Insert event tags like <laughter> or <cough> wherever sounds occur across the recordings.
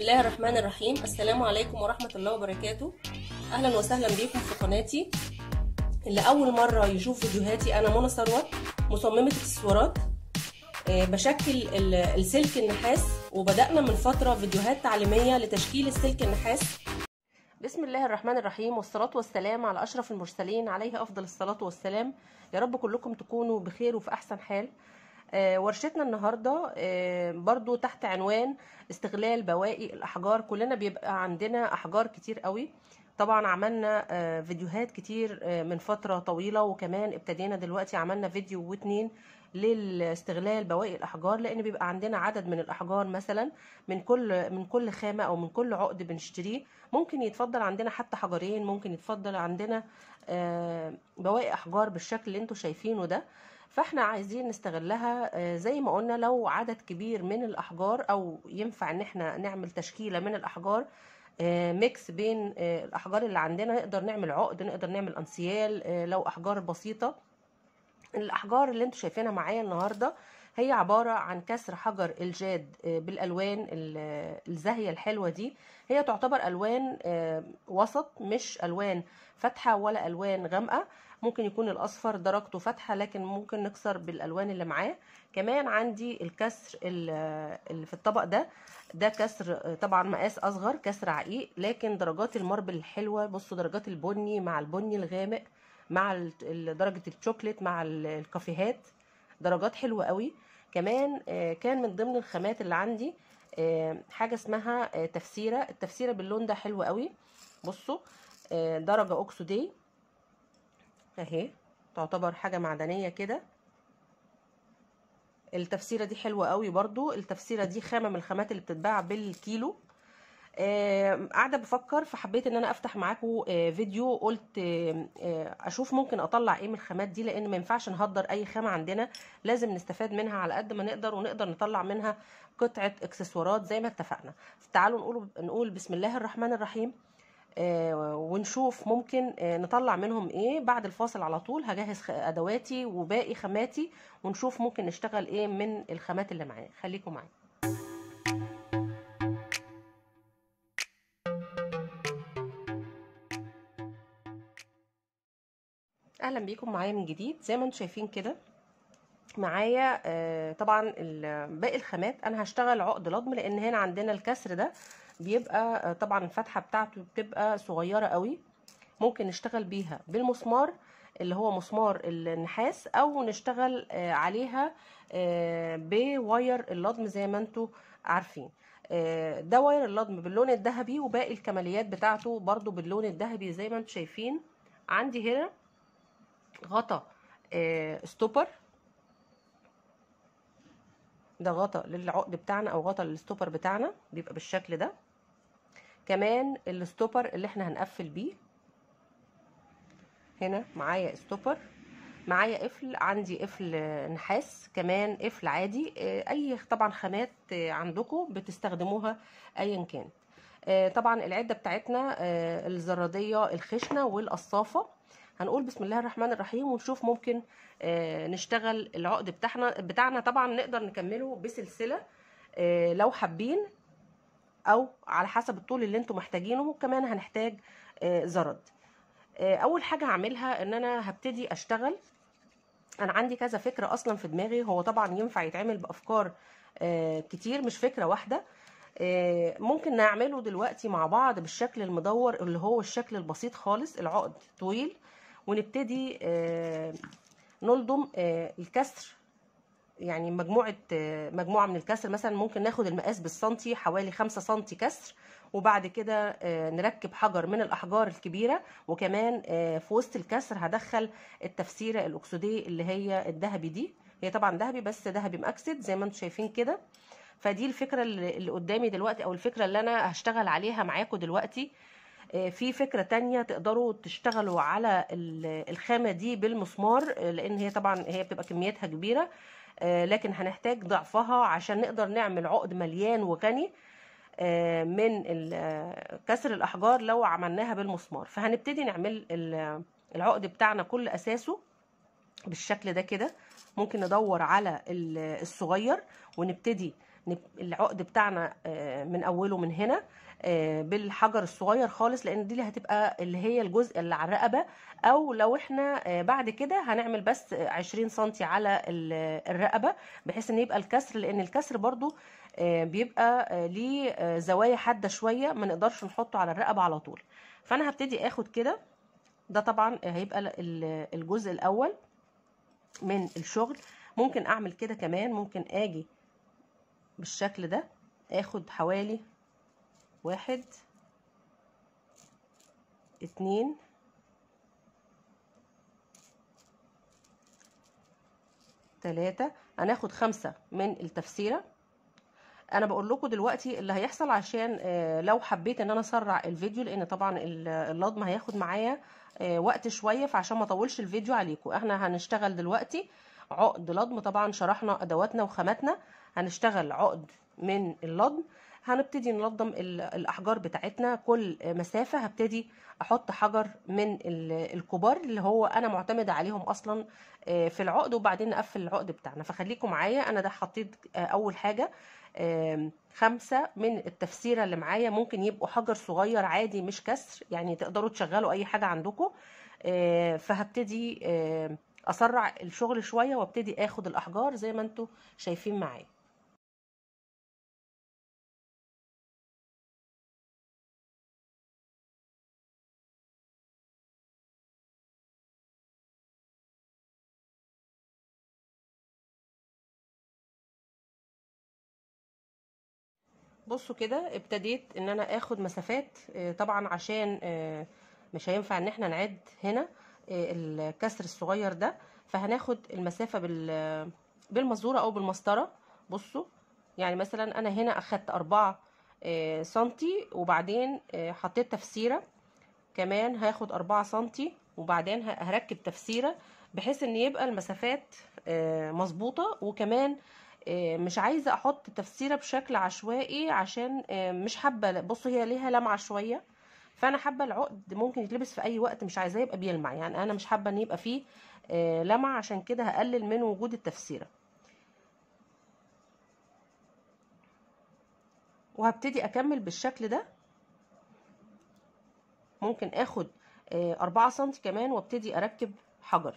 بسم الله الرحمن الرحيم السلام عليكم ورحمة الله وبركاته أهلا وسهلا بيكم في قناتي اللي أول مرة يشوف فيديوهاتي أنا منى ثروت مصممة اكسسوارات آه، بشكل السلك النحاس وبدأنا من فترة فيديوهات تعليمية لتشكيل السلك النحاس بسم الله الرحمن الرحيم والصلاة والسلام على أشرف المرسلين عليه أفضل الصلاة والسلام يا رب كلكم تكونوا بخير وفي أحسن حال آه، ورشتنا النهارده آه، برضو تحت عنوان استغلال بواقي الاحجار كلنا بيبقى عندنا احجار كتير قوي طبعا عملنا آه، فيديوهات كتير من فتره طويله وكمان ابتدينا دلوقتي عملنا فيديو واتنين للاستغلال بواقي الاحجار لان بيبقى عندنا عدد من الاحجار مثلا من كل من كل خامه او من كل عقد بنشتريه ممكن يتفضل عندنا حتى حجرين ممكن يتفضل عندنا بواقي احجار بالشكل اللي انتم شايفينه ده فاحنا عايزين نستغلها آه، زي ما قلنا لو عدد كبير من الأحجار أو ينفع إن احنا نعمل تشكيلة من الأحجار ميكس آه، بين آه، الأحجار اللي عندنا نقدر نعمل عقد نقدر نعمل أنسيال لو أحجار بسيطة الأحجار اللي انتوا شايفينها معايا النهاردة هي عبارة عن كسر حجر الجاد آه، بالألوان الزاهية الحلوة دي هي تعتبر ألوان آه، وسط مش ألوان فاتحة ولا ألوان غامقة ممكن يكون الأصفر درجته فاتحة لكن ممكن نكسر بالألوان اللي معاه كمان عندي الكسر آه، اللي في الطبق ده ده كسر طبعا مقاس أصغر كسر عقيق لكن درجات الماربل الحلوة بصوا درجات البني مع البني الغامق مع درجة الشوكليت مع الكافيهات درجات حلوه قوي كمان آه، كان من ضمن الخامات اللي عندي آه، حاجه اسمها آه، تفسيره التفسيره باللون ده حلو قوي بصوا درجه اوكسودي إيه؟ اهي تعتبر حاجه معدنيه كده التفسيره دي حلوه قوي برضو التفسيره دي خامه من الخامات اللي بتتباع بالكيلو آه، قاعده بفكر فحبيت ان انا افتح معاكم آه، فيديو قلت آه، اشوف ممكن اطلع ايه من الخامات دي لان ما ينفعش نهدر اي خامه عندنا لازم نستفاد منها على قد ما نقدر ونقدر نطلع منها قطعه اكسسوارات زي ما اتفقنا تعالوا نقول نقول بسم الله الرحمن الرحيم ونشوف ممكن نطلع منهم ايه بعد الفاصل على طول هجهز ادواتي وباقي خاماتي ونشوف ممكن نشتغل ايه من الخامات اللي معايا خليكم معايا اهلا بيكم معايا من جديد زي ما انتم شايفين كده معايا آه، طبعا باقي الخامات انا هشتغل عقد لضم لان هنا عندنا الكسر ده بيبقى آه، طبعا الفتحه بتاعته بتبقى صغيره قوي ممكن نشتغل بيها بالمسمار اللي هو مسمار النحاس او نشتغل آه، عليها بواير اللضم زي ما انتم عارفين ده واير اللضم باللون الذهبي وباقي الكماليات بتاعته برضو باللون الذهبي زي ما انتم شايفين عندي هنا غطا آه، ستوبر ده غطا للعقد بتاعنا او غطا للستوبر بتاعنا بيبقى بالشكل ده كمان الستوبر اللي احنا هنقفل بيه هنا معايا ستوبر معايا قفل عندي قفل نحاس كمان قفل عادي آه، اي طبعا خامات آه، عندكم بتستخدموها ايا كان طبعا العده بتاعتنا الزراديه الخشنه والقصافه هنقول بسم الله الرحمن الرحيم ونشوف ممكن آه، نشتغل العقد بتاعنا بتاعنا طبعا نقدر نكمله بسلسله آه، لو حابين او على حسب الطول اللي انتم محتاجينه وكمان هنحتاج آه، زرد اول حاجه هعملها ان انا هبتدي اشتغل انا عندي كذا فكره اصلا في دماغي هو طبعا ينفع يتعمل بافكار كتير مش فكره واحده ممكن نعمله دلوقتي مع بعض بالشكل المدور اللي هو الشكل البسيط خالص العقد طويل ونبتدي آه، نلضم آه، الكسر يعني مجموعة آه، مجموعة من الكسر مثلا ممكن ناخد المقاس بالسنتي حوالي 5 سنتي كسر وبعد كده نركب حجر من الأحجار الكبيرة وكمان في وسط الكسر هدخل التفسيرة الأكسودي اللي هي الذهبي دي هي طبعا ذهبي بس ذهبي مأكسد زي ما انتم شايفين كده فدي الفكرة اللي قدامي دلوقتي أو الفكرة اللي أنا هشتغل عليها معاكم دلوقتي آه، في فكره تانية تقدروا تشتغلوا على الخامه دي بالمسمار آه، لان هي طبعا هي بتبقى كميتها كبيره آه، لكن هنحتاج ضعفها عشان نقدر نعمل عقد مليان وغني من كسر الاحجار لو عملناها بالمسمار فهنبتدي نعمل العقد بتاعنا كل اساسه بالشكل ده كده ممكن ندور على الصغير ونبتدي العقد بتاعنا آه، من اوله من هنا آه، بالحجر الصغير خالص لان دي اللي هتبقى اللي هي الجزء اللي على الرقبه او لو احنا آه، بعد كده هنعمل بس 20 سم على الرقبه بحيث ان يبقى الكسر لان الكسر برضو بيبقى ليه زوايا حاده شويه ما نقدرش نحطه على الرقبه على طول فانا هبتدي اخد كده ده طبعا هيبقى الجزء الاول من الشغل ممكن اعمل كده كمان ممكن اجي بالشكل ده اخد حوالي واحد اتنين تلاتة هناخد خمسة من التفسيرة انا بقول لكم دلوقتي اللي هيحصل عشان آه، لو حبيت ان انا اسرع الفيديو لان طبعا اللضم هياخد معايا آه، وقت شويه فعشان ما طولش الفيديو عليكم احنا هنشتغل دلوقتي عقد لضم طبعا شرحنا ادواتنا وخاماتنا هنشتغل عقد من اللضم هنبتدي نلضم الاحجار بتاعتنا كل مسافه هبتدي احط حجر من الكبار اللي هو انا معتمده عليهم اصلا آه، في العقد وبعدين نقفل العقد بتاعنا فخليكم معايا انا ده حطيت آه، اول حاجه خمسة من التفسيرة اللي معايا ممكن يبقوا حجر صغير عادي مش كسر يعني تقدروا تشغلوا اي حاجة عندكم آه، فهبتدي اسرع الشغل شوية وابتدي اخد الاحجار زي ما انتم شايفين معايا بصوا كده ابتديت ان انا اخد مسافات آه، طبعا عشان آه، مش هينفع ان احنا نعد هنا آه، الكسر الصغير ده فهناخد المسافه بال بالمزوره او بالمسطره بصوا يعني مثلا انا هنا اخدت أربعة سنتي وبعدين حطيت تفسيره كمان هاخد أربعة سنتي وبعدين هركب تفسيره بحيث ان يبقى المسافات مظبوطه وكمان آه، مش عايزه احط تفسيره بشكل عشوائي عشان آه، مش حابه بصوا هي ليها لمعه شويه فانا حابه العقد ممكن يتلبس في اي وقت مش عايزاه يبقى بيلمع يعني انا مش حابه ان يبقى فيه آه، لمع عشان كده هقلل من وجود التفسيره وهبتدي اكمل بالشكل ده ممكن اخد أربعة سم كمان وابتدي اركب حجر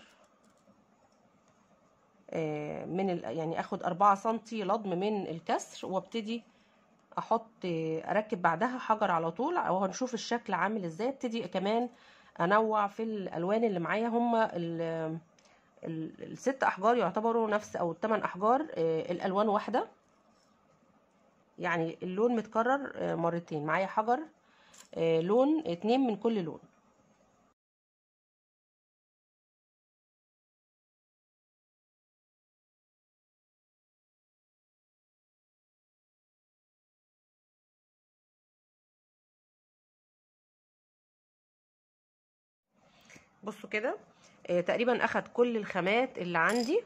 آه، من يعني اخد 4 سم لضم من الكسر وابتدي احط اركب بعدها حجر على طول وهنشوف الشكل عامل ازاي ابتدي كمان انوع في الالوان اللي معايا هما الست احجار يعتبروا نفس او الثمان احجار آه، الالوان واحده يعني اللون متكرر آه، مرتين معايا حجر لون اتنين من كل لون بصوا كده آه تقريبا اخد كل الخامات اللي عندي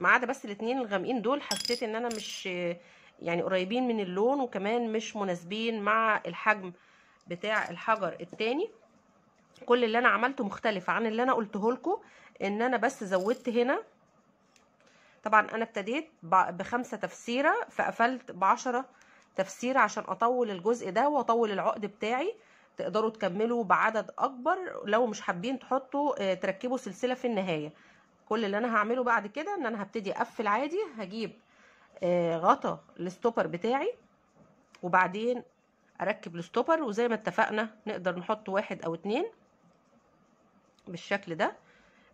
ما عدا بس الاتنين الغامقين دول حسيت ان انا مش آه، يعني قريبين من اللون وكمان مش مناسبين مع الحجم بتاع الحجر التاني كل اللي انا عملته مختلف عن اللي انا قلته لكم ان انا بس زودت هنا طبعا انا ابتديت بخمسة تفسيرة فقفلت بعشرة تفسيرة عشان اطول الجزء ده واطول العقد بتاعي تقدروا تكملوا بعدد اكبر لو مش حابين تحطوا آه، تركبوا سلسله في النهايه كل اللي انا هعمله بعد كده ان انا هبتدي اقفل عادي هجيب آه، غطا الاستوبر بتاعي وبعدين اركب الاستوبر وزي ما اتفقنا نقدر نحط واحد او اتنين بالشكل ده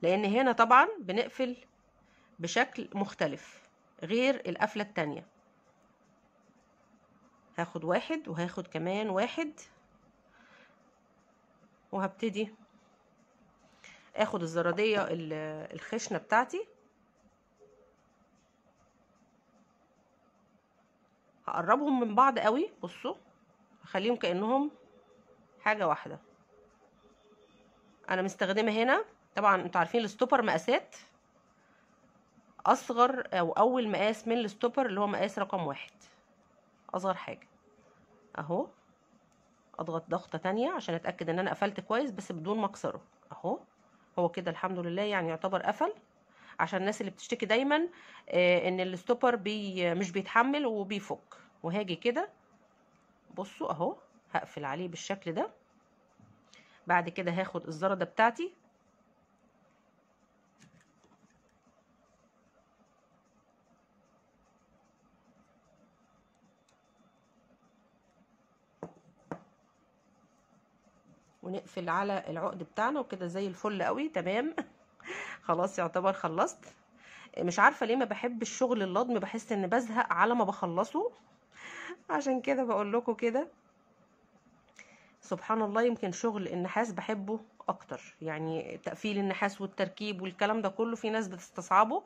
لان هنا طبعا بنقفل بشكل مختلف غير القفله التانيه هاخد واحد وهاخد كمان واحد وهبتدي اخد الزراديه الخشنه بتاعتي هقربهم من بعض قوي بصوا هخليهم كانهم حاجه واحده انا مستخدمه هنا طبعا انتوا عارفين الستوبر مقاسات اصغر او اول مقاس من الستوبر اللي هو مقاس رقم واحد اصغر حاجه اهو اضغط ضغطه تانية عشان اتاكد ان انا قفلت كويس بس بدون ما اكسره اهو هو كده الحمد لله يعني يعتبر قفل عشان الناس اللي بتشتكي دايما آه ان الستوبر بي مش بيتحمل وبيفك وهاجي كده بصوا اهو هقفل عليه بالشكل ده بعد كده هاخد الزرده بتاعتي ونقفل على العقد بتاعنا وكده زي الفل قوي تمام <laughs> خلاص يعتبر خلصت مش عارفه ليه ما بحب الشغل اللضم بحس ان بزهق على ما بخلصه عشان كده بقول لكم كده سبحان الله يمكن شغل النحاس بحبه اكتر يعني تقفيل النحاس والتركيب والكلام ده كله في ناس بتستصعبه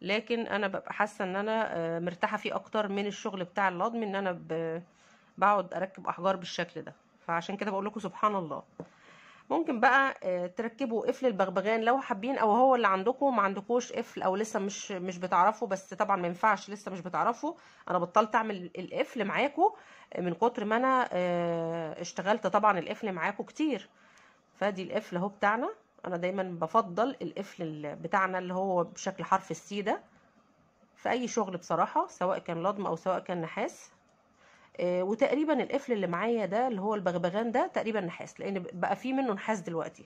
لكن انا ببقى حاسه ان انا آه، مرتاحه فيه اكتر من الشغل بتاع اللضم ان انا بقعد اركب احجار بالشكل ده فعشان كده بقول لكم سبحان الله ممكن بقى آه، تركبوا قفل البغبغان لو حابين او هو اللي عندكم ما عندكوش قفل او لسه مش مش بتعرفوا بس طبعا ما ينفعش لسه مش بتعرفوا انا بطلت اعمل القفل معاكم من كتر ما انا آه، اشتغلت طبعا القفل معاكم كتير فادي القفل اهو بتاعنا انا دايما بفضل القفل بتاعنا اللي هو بشكل حرف السي ده في اي شغل بصراحه سواء كان لضم او سواء كان نحاس آه، وتقريبا القفل اللي معايا ده اللي هو البغبغان ده تقريبا نحاس لان بقى فيه منه نحاس دلوقتي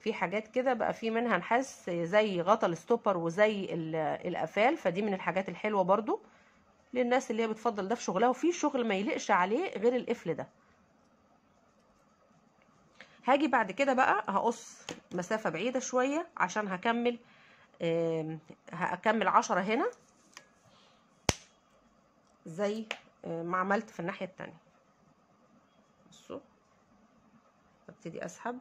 في حاجات كده بقى في منها نحاس زي غطا الستوبر وزي القفال فدي من الحاجات الحلوه برضو للناس اللي هي بتفضل ده في شغلها وفي شغل ما يلقش عليه غير القفل ده هاجي بعد كده بقى هقص مسافه بعيده شويه عشان هكمل هكمل عشرة هنا زي ما عملت في الناحية التانية بصوا ابتدي اسحب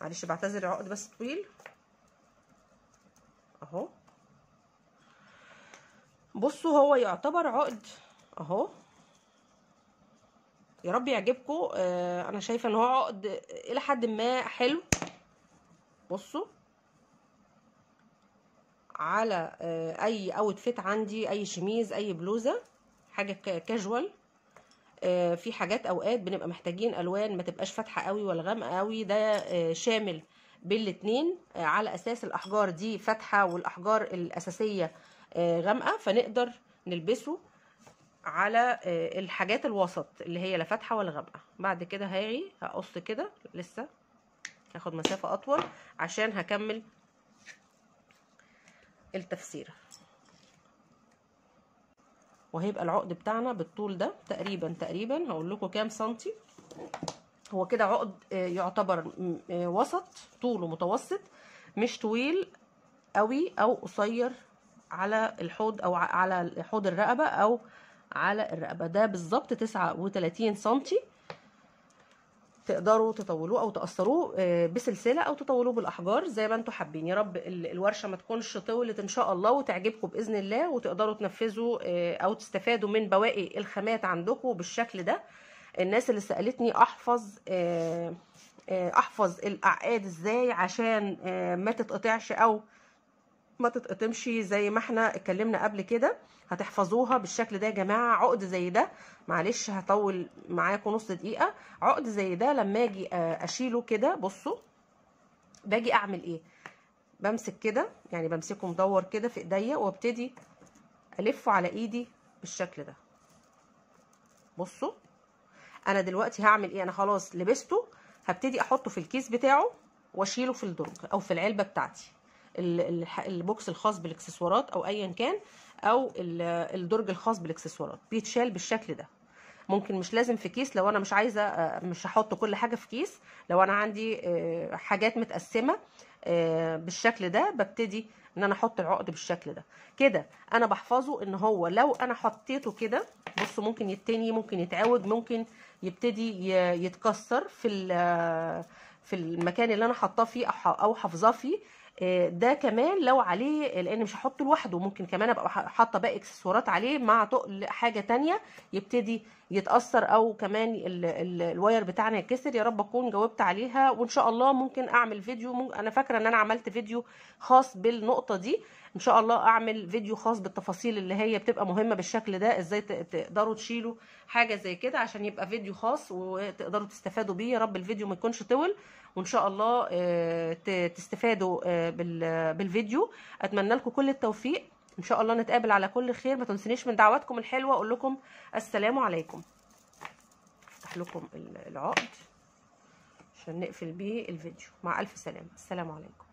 معلش بعتذر العقد بس طويل اهو بصوا هو يعتبر عقد اهو يا رب يعجبكم آه انا شايفه ان هو عقد الى حد ما حلو بصوا على آه، اي اوت فيت عندي اي شميز اي بلوزه حاجه كاجوال آه، في حاجات اوقات بنبقى محتاجين الوان ما تبقاش فاتحه قوي ولا غامقه قوي ده آه، شامل بالاتنين على اساس الاحجار دي فاتحه والاحجار الاساسيه غامقه فنقدر نلبسه على الحاجات الوسط اللي هي لا فاتحه ولا غامقه بعد كده هاجي هقص كده لسه هاخد مسافة أطول عشان هكمل التفسير وهيبقى العقد بتاعنا بالطول ده تقريبا تقريبا هقول لكم كام سنتي هو كده عقد آه، يعتبر آه، وسط طوله متوسط مش طويل قوي او قصير على الحوض او على حوض الرقبه او على الرقبه ده بالظبط 39 سنتي تقدروا تطولوه او تقصروه آه، بسلسله او تطولوه بالاحجار زي ما انتم حابين يا رب الورشه ما تكونش طولت ان شاء الله وتعجبكم باذن الله وتقدروا تنفذوا آه، او تستفادوا من بواقي الخامات عندكم بالشكل ده الناس اللي سالتني احفظ آه، احفظ الاعقاد ازاي عشان ما تتقطعش او ما تتقطمش زي ما احنا اتكلمنا قبل كده هتحفظوها بالشكل ده يا جماعه عقد زي ده معلش هطول معاكم نص دقيقه عقد زي ده لما اجي آه، اشيله كده بصوا باجي اعمل ايه بمسك كده يعني بمسكه مدور كده في ايديا وابتدي الفه على ايدي بالشكل ده بصوا انا دلوقتي هعمل ايه انا خلاص لبسته هبتدي احطه في الكيس بتاعه واشيله في الدرج او في العلبه بتاعتي البوكس الخاص بالاكسسوارات او ايا كان او الدرج الخاص بالاكسسوارات بيتشال بالشكل ده ممكن مش لازم في كيس لو انا مش عايزه آه، مش هحط كل حاجه في كيس لو انا عندي آه، حاجات متقسمه آه، بالشكل ده ببتدي ان انا احط العقد بالشكل ده كده انا بحفظه ان هو لو انا حطيته كده بصوا ممكن يتني ممكن يتعود ممكن يبتدي يتكسر في في المكان اللي انا حاطاه فيه او حافظاه فيه آه، ده كمان لو عليه لان مش هحطه لوحده ممكن كمان ابقى حاطه باقي اكسسوارات عليه مع تقل حاجه تانية يبتدي يتاثر او كمان الواير بتاعنا يتكسر يا رب اكون جاوبت عليها وان شاء الله ممكن اعمل فيديو ممكن انا فاكره ان انا عملت فيديو خاص بالنقطه دي ان شاء الله اعمل فيديو خاص بالتفاصيل اللي هي بتبقى مهمه بالشكل ده ازاي تقدروا تشيلوا حاجه زي كده عشان يبقى فيديو خاص وتقدروا تستفادوا بيه يا رب الفيديو ما يكونش طول وان شاء الله آه، تستفادوا آه، بالفيديو اتمنى لكم كل التوفيق ان شاء الله نتقابل على كل خير ما تنسونيش من دعواتكم الحلوه اقول لكم السلام عليكم افتح لكم العقد عشان نقفل بيه الفيديو مع الف سلامه السلام عليكم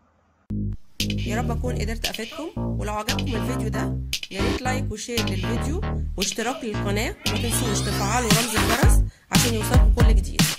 يا رب اكون قدرت افيدكم ولو عجبكم الفيديو ده يا ريت لايك وشير للفيديو واشتراك للقناه وما تنسوش تفعلوا رمز الجرس عشان يوصلكم كل جديد